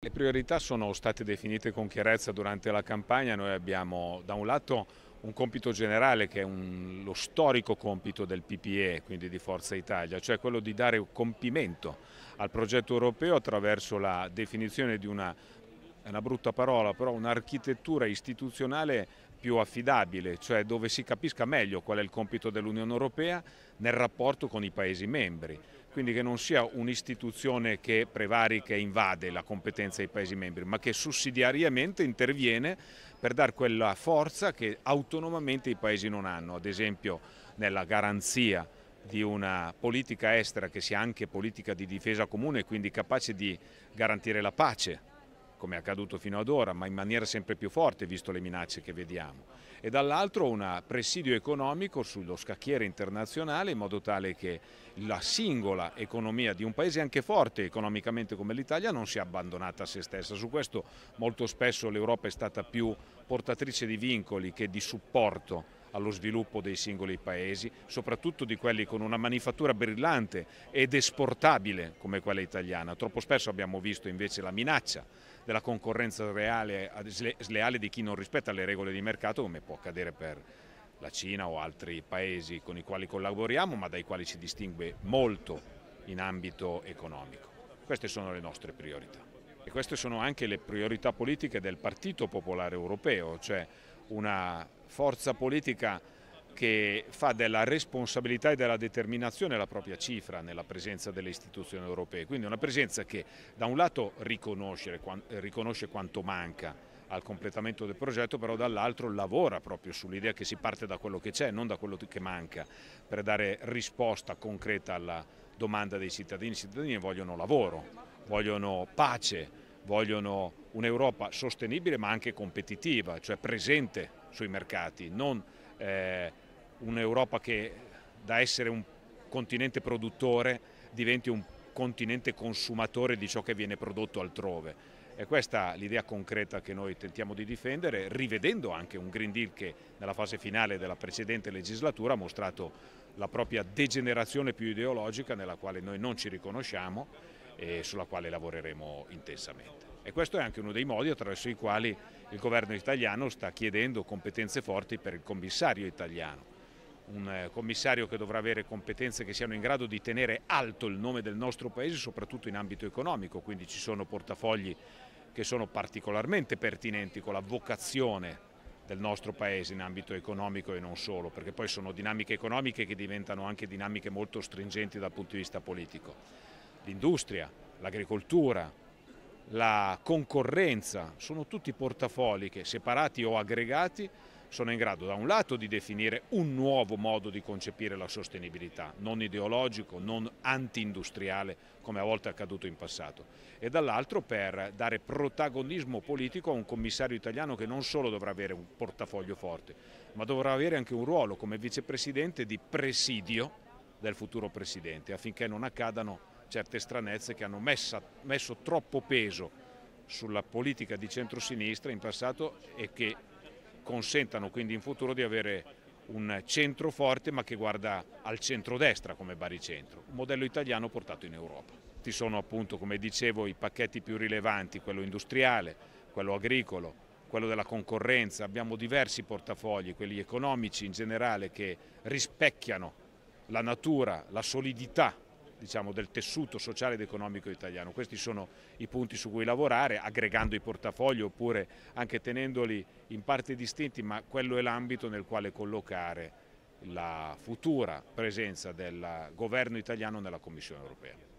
Le priorità sono state definite con chiarezza durante la campagna, noi abbiamo da un lato un compito generale che è un, lo storico compito del PPE, quindi di Forza Italia, cioè quello di dare compimento al progetto europeo attraverso la definizione di una, è una brutta parola, però un'architettura istituzionale più affidabile, cioè dove si capisca meglio qual è il compito dell'Unione Europea nel rapporto con i Paesi membri, quindi che non sia un'istituzione che prevarica e invade la competenza dei Paesi membri, ma che sussidiariamente interviene per dare quella forza che autonomamente i Paesi non hanno, ad esempio nella garanzia di una politica estera che sia anche politica di difesa comune, quindi capace di garantire la pace come è accaduto fino ad ora, ma in maniera sempre più forte, visto le minacce che vediamo, e dall'altro un presidio economico sullo scacchiere internazionale, in modo tale che la singola economia di un paese anche forte economicamente come l'Italia non sia abbandonata a se stessa. Su questo molto spesso l'Europa è stata più portatrice di vincoli che di supporto allo sviluppo dei singoli paesi, soprattutto di quelli con una manifattura brillante ed esportabile come quella italiana. Troppo spesso abbiamo visto invece la minaccia della concorrenza reale, sleale di chi non rispetta le regole di mercato come può accadere per la Cina o altri paesi con i quali collaboriamo ma dai quali si distingue molto in ambito economico. Queste sono le nostre priorità e queste sono anche le priorità politiche del Partito Popolare Europeo, cioè una forza politica che fa della responsabilità e della determinazione la propria cifra nella presenza delle istituzioni europee. Quindi una presenza che da un lato riconosce, quanto manca al completamento del progetto, però dall'altro lavora proprio sull'idea che si parte da quello che c'è, non da quello che manca, per dare risposta concreta alla domanda dei cittadini. I cittadini vogliono lavoro, vogliono pace, vogliono un'Europa sostenibile ma anche competitiva, cioè presente sui mercati, non eh, un'Europa che da essere un continente produttore diventi un continente consumatore di ciò che viene prodotto altrove. E questa è l'idea concreta che noi tentiamo di difendere, rivedendo anche un Green Deal che nella fase finale della precedente legislatura ha mostrato la propria degenerazione più ideologica nella quale noi non ci riconosciamo eh, sulla quale lavoreremo intensamente. E questo è anche uno dei modi attraverso i quali il governo italiano sta chiedendo competenze forti per il commissario italiano. Un eh, commissario che dovrà avere competenze che siano in grado di tenere alto il nome del nostro Paese, soprattutto in ambito economico, quindi ci sono portafogli che sono particolarmente pertinenti con la vocazione del nostro Paese in ambito economico e non solo, perché poi sono dinamiche economiche che diventano anche dinamiche molto stringenti dal punto di vista politico l'industria, l'agricoltura, la concorrenza, sono tutti portafogli che separati o aggregati sono in grado da un lato di definire un nuovo modo di concepire la sostenibilità, non ideologico, non anti-industriale come a volte è accaduto in passato, e dall'altro per dare protagonismo politico a un commissario italiano che non solo dovrà avere un portafoglio forte, ma dovrà avere anche un ruolo come vicepresidente di presidio del futuro presidente affinché non accadano certe stranezze che hanno messa, messo troppo peso sulla politica di centrosinistra in passato e che consentano quindi in futuro di avere un centro forte ma che guarda al centrodestra come baricentro, un modello italiano portato in Europa. Ci sono appunto, come dicevo, i pacchetti più rilevanti, quello industriale, quello agricolo, quello della concorrenza, abbiamo diversi portafogli, quelli economici in generale, che rispecchiano la natura, la solidità diciamo, del tessuto sociale ed economico italiano. Questi sono i punti su cui lavorare, aggregando i portafogli oppure anche tenendoli in parte distinti, ma quello è l'ambito nel quale collocare la futura presenza del governo italiano nella Commissione europea.